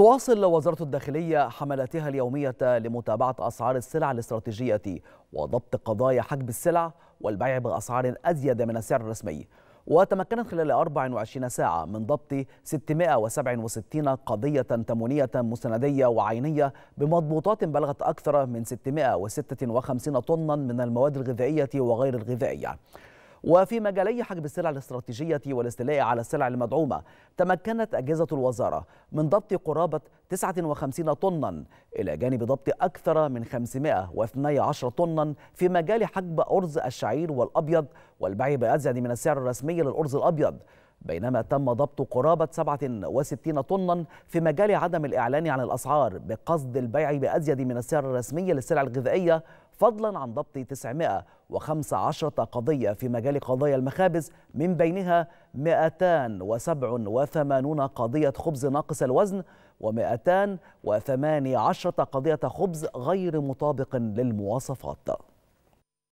تواصل وزارة الداخلية حملاتها اليومية لمتابعة أسعار السلع الاستراتيجية وضبط قضايا حجب السلع والبيع بأسعار أزيد من السعر الرسمي وتمكنت خلال 24 ساعة من ضبط 667 قضية تمونية مستندية وعينية بمضبوطات بلغت أكثر من 656 طنا من المواد الغذائية وغير الغذائية وفي مجالي حجب السلع الاستراتيجية والاستيلاء على السلع المدعومة تمكنت أجهزة الوزارة من ضبط قرابة 59 طنا إلى جانب ضبط أكثر من 512 طنا في مجال حجب أرز الشعير والأبيض والبيع بأزيد من السعر الرسمي للأرز الأبيض بينما تم ضبط قرابة 67 طنا في مجال عدم الإعلان عن الأسعار بقصد البيع بأزيد من السعر الرسمي للسلع الغذائية فضلا عن ضبط 915 قضية في مجال قضايا المخابز من بينها 287 قضية خبز ناقص الوزن و218 قضية خبز غير مطابق للمواصفات